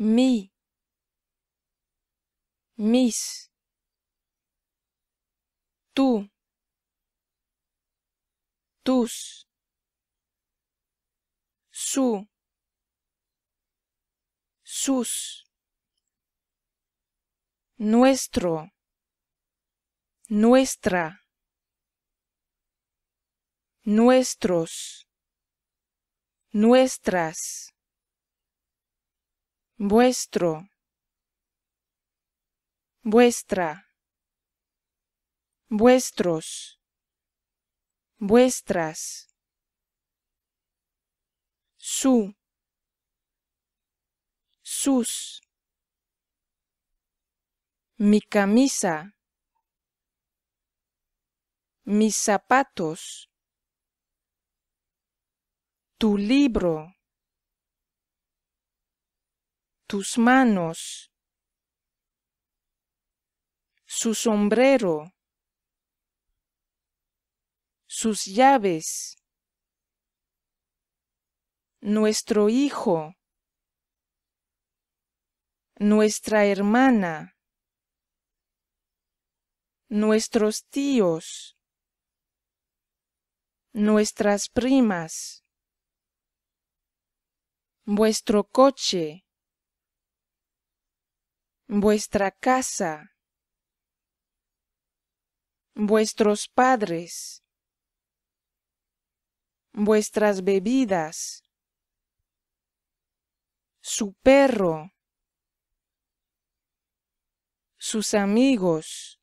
mi, mis, tú, tus, su, sus, nuestro, nuestra, nuestros, nuestras vuestro, vuestra, vuestros, vuestras, su, sus, mi camisa, mis zapatos, tu libro, tus manos, su sombrero, sus llaves, nuestro hijo, nuestra hermana, nuestros tíos, nuestras primas, vuestro coche, vuestra casa, vuestros padres, vuestras bebidas, su perro, sus amigos,